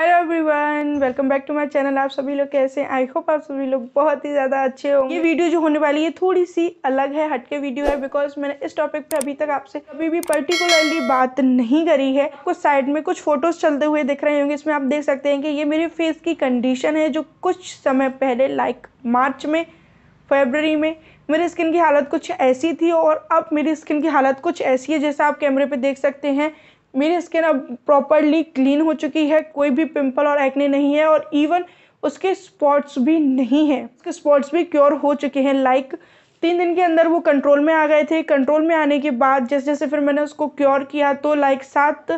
Hello everyone welcome back to my channel आप सभी लोग कैसे आई होप आप सभी लोग बहुत ही ज़्यादा अच्छे होंगे ये वीडियो जो होने वाली है थोड़ी सी अलग है हटके वीडियो है बिकॉज मैंने इस टॉपिक पे अभी तक आपसे कभी भी पर्टिकुलरली बात नहीं करी है कुछ साइड में कुछ फोटोज चलते हुए दिख रहे होंगे इसमें आप देख सकते हैं कि ये मेरे फेस की कंडीशन है जो कुछ समय पहले लाइक मार्च में फेबररी में मेरी स्किन की हालत कुछ ऐसी थी और अब मेरी स्किन की हालत कुछ ऐसी है जैसा आप कैमरे पर देख सकते हैं मेरी स्किन अब प्रॉपरली क्लीन हो चुकी है कोई भी पिंपल और एक्ने नहीं है और इवन उसके स्पॉट्स भी नहीं हैं उसके स्पॉट्स भी क्योर हो चुके हैं लाइक तीन दिन के अंदर वो कंट्रोल में आ गए थे कंट्रोल में आने के बाद जैसे जैसे फिर मैंने उसको क्योर किया तो लाइक सात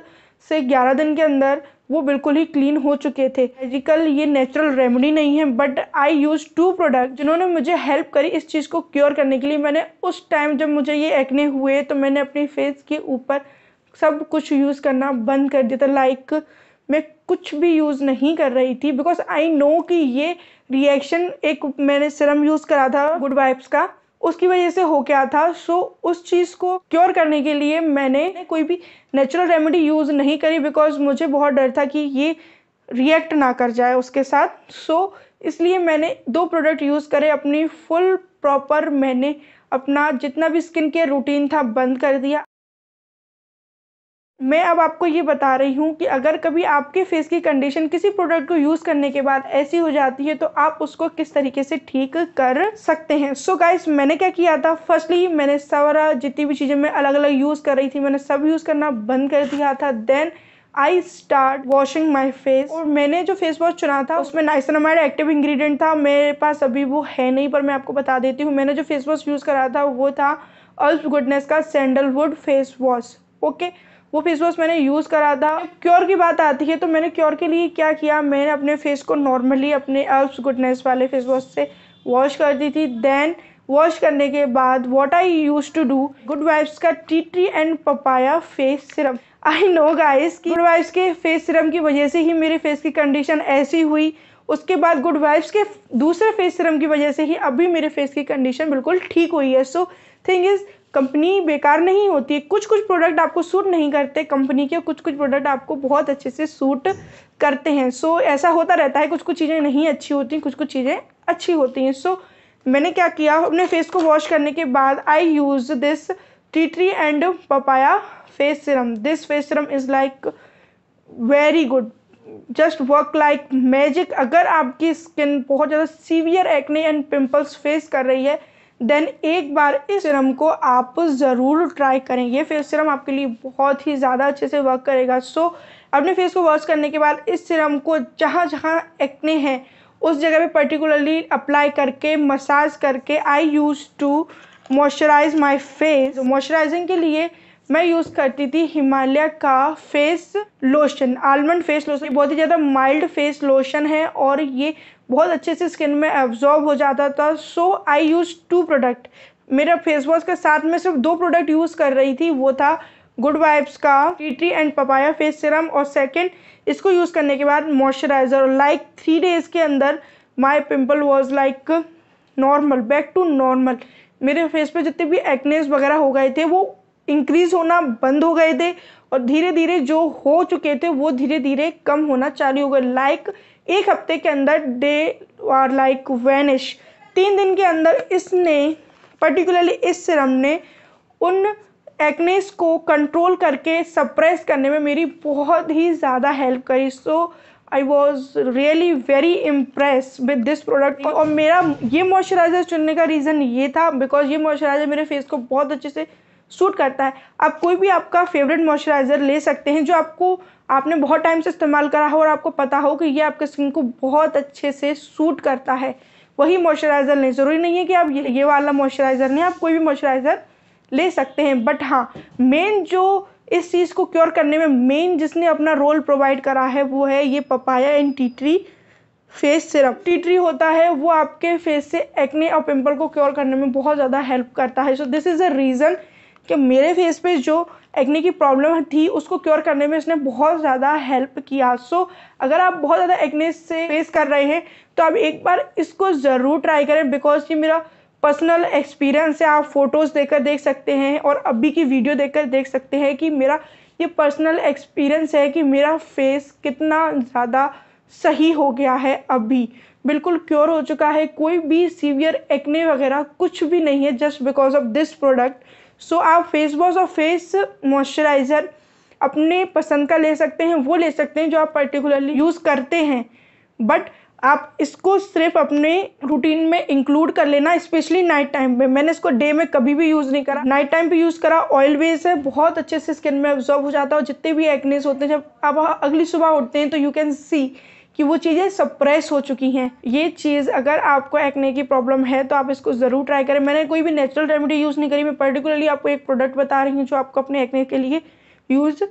से ग्यारह दिन के अंदर वो बिल्कुल ही क्लीन हो चुके थे मेडिकल ये नेचुरल रेमेडी नहीं है but I use to product जिन्होंने मुझे हेल्प करी इस चीज़ को क्योर करने के लिए मैंने उस टाइम जब मुझे ये एक्ने हुए तो मैंने अपनी फेस के ऊपर सब कुछ यूज़ करना बंद कर दिया था लाइक मैं कुछ भी यूज़ नहीं कर रही थी बिकॉज आई नो कि ये रिएक्शन एक मैंने सिरम यूज़ करा था गुड वाइब्स का उसकी वजह से हो गया था सो so, उस चीज़ को क्योर करने के लिए मैंने कोई भी नेचुरल रेमेडी यूज़ नहीं करी बिकॉज मुझे बहुत डर था कि ये रिएक्ट ना कर जाए उसके साथ सो so, इसलिए मैंने दो प्रोडक्ट यूज़ करे अपनी फुल प्रॉपर मैंने अपना जितना भी स्किन केयर रूटीन था बंद कर दिया मैं अब आपको ये बता रही हूँ कि अगर कभी आपके फेस की कंडीशन किसी प्रोडक्ट को यूज़ करने के बाद ऐसी हो जाती है तो आप उसको किस तरीके से ठीक कर सकते हैं सो so गाइस मैंने क्या किया था फर्स्टली मैंने सवरा जितनी भी चीज़ें मैं अलग अलग यूज़ कर रही थी मैंने सब यूज़ करना बंद कर दिया था then I start washing my face और मैंने जो फेस वॉश चुना था उसमें नाइसनामाइड एक्टिव इन्ग्रीडियंट था मेरे पास अभी वो है नहीं पर मैं आपको बता देती हूँ मैंने जो फेस वॉश यूज़ करा था वो था अल्फ गुडनेस का sandalwood face wash okay okay? वो फेस वॉश मैंने यूज़ करा था क्योर की बात आती है तो मैंने क्योर के लिए क्या किया मैंने अपने फेस को नॉर्मली अपने अल्प्स गुडनेस वाले फेस वॉश से वॉश कर दी थी देन वॉश करने के बाद what I use to do good vibes का tea tree and papaya face serum I know guys की गुड वाइब्स के फेस सिरम की वजह से ही मेरे फेस की कंडीशन ऐसी हुई उसके बाद गुड वाइब्स के दूसरे फेस सिरम की वजह से ही अभी मेरे फेस की कंडीशन बिल्कुल ठीक हुई है सो थिंग इज़ कंपनी बेकार नहीं होती है कुछ कुछ प्रोडक्ट आपको सूट नहीं करते कंपनी के कुछ कुछ प्रोडक्ट आपको बहुत अच्छे से सूट करते हैं सो so, ऐसा होता रहता है कुछ कुछ चीज़ें नहीं अच्छी होती कुछ कुछ चीज़ें अच्छी होती हैं सो so, मैंने क्या किया अपने फेस को वॉश करने के बाद I use this tea tree and papaya face serum this face serum is like very good just work like magic अगर आपकी स्किन बहुत ज़्यादा severe acne and pimples face कर रही है देन एक बार इस सिरम को आप ज़रूर ट्राई करें ये फेस सिरम आपके लिए बहुत ही ज़्यादा अच्छे से वर्क करेगा सो so, अपने फेस को वॉश करने के बाद इस सिरम को जहाँ जहाँ एक्ने हैं उस जगह पे पर्टिकुलरली अप्लाई करके मसाज करके I use to moisturise my face moisturising के लिए मैं यूज़ करती थी हिमालय का face lotion almond face lotion बहुत ही ज़्यादा माइल्ड फेस लोशन है और ये बहुत अच्छे से स्किन में एब्जॉर्ब हो जाता था so I use to product मेरा फेस वॉश के साथ में सिर्फ दो प्रोडक्ट यूज़ कर रही थी वो था गुड वाइब्स का tea and papaya face serum और सेकेंड इसको यूज़ करने के बाद मॉइस्चराइज़र लाइक थ्री डेज़ के अंदर my pimple was like normal back to normal मेरे फेस पे जितने भी एक्नेस वगैरह हो गए थे वो इंक्रीज़ होना बंद हो गए थे और धीरे धीरे जो हो चुके थे वो धीरे धीरे कम होना चालू हो गए लाइक like, एक हफ्ते के अंदर दे आर लाइक वैनिश तीन दिन के अंदर इसने पर्टिकुलरली इस सिरम ने उन एक्नेस को कंट्रोल करके सप्रेस करने में मेरी बहुत ही ज़्यादा हेल्प करी so I was really very impress with this product और मेरा ये मॉइस्चराइज़र चुनने का रीज़न ये था बिकॉज ये मॉइस्चराइज़र मेरे फेस को बहुत अच्छे से सूट करता है आप कोई भी आपका फेवरेट मॉइस्चराइज़र ले सकते हैं जो आपको आपने बहुत टाइम से इस्तेमाल करा हो और आपको पता हो कि ये आपके स्किन को बहुत अच्छे से सूट करता है वही मॉइस्चराइज़र लें ज़रूरी नहीं है कि आप ये, ये वाला मॉइस्चराइज़र लें आप कोई भी मॉइस्चराइज़र ले सकते हैं बट हाँ मेन जो इस चीज़ को क्योर करने में मेन जिसने अपना रोल प्रोवाइड करा है वो है ये papaya and tea tree face syrup tea tree होता है वो आपके फेस से एक्ने और पिंपल को क्योर करने में बहुत ज़्यादा हेल्प करता है so this is a reason कि मेरे फेस पे जो एक्ने की प्रॉब्लम थी उसको क्योर करने में इसने बहुत ज़्यादा हेल्प किया सो so, अगर आप बहुत ज़्यादा एक्ने से फेस कर रहे हैं तो आप एक बार इसको ज़रूर ट्राई करें बिकॉज ये मेरा पर्सनल एक्सपीरियंस है आप फ़ोटोज़ देखकर देख सकते हैं और अभी की वीडियो देखकर देख सकते हैं कि मेरा ये पर्सनल एक्सपीरियंस है कि मेरा फेस कितना ज़्यादा सही हो गया है अभी बिल्कुल क्योर हो चुका है कोई भी सीवियर एक्ने वगैरह कुछ भी नहीं है just because of this product so आप फेस वॉश और फेस मॉइस्चराइज़र अपने पसंद का ले सकते हैं वो ले सकते हैं जो आप पर्टिकुलरली यूज़ करते हैं बट आप इसको सिर्फ अपने रूटीन में इंक्लूड कर लेना स्पेशली नाइट टाइम में मैंने इसको डे में कभी भी यूज़ नहीं करा नाइट टाइम पे यूज़ करा ऑयल बेस है बहुत अच्छे से स्किन में एब्जॉर्ब हो जाता है और जितने भी एक्नेस होते हैं जब आप अगली सुबह उठते हैं तो यू कैन सी कि वो चीज़ें सप्रेस हो चुकी हैं ये चीज़ अगर आपको एक्ने की प्रॉब्लम है तो आप इसको ज़रूर ट्राई करें मैंने कोई भी नेचुरल रेमेडी यूज़ नहीं करी मैं पर्टिकुलरली आपको एक प्रोडक्ट बता रही हूँ जो आपको अपने एक्ने के लिए यूज़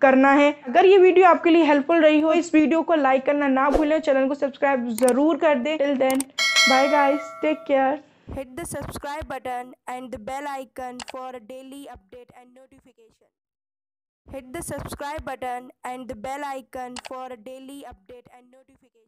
करना है अगर ये वीडियो आपके लिए हेल्पफुल रही हो इस वीडियो को लाइक करना ना भूलें चैनल को सब्सक्राइब ज़रूर कर दें till then bye guys take care hit the subscribe button and the bell icon for daily update and notification Hit the subscribe button and the bell icon for a daily update and notification.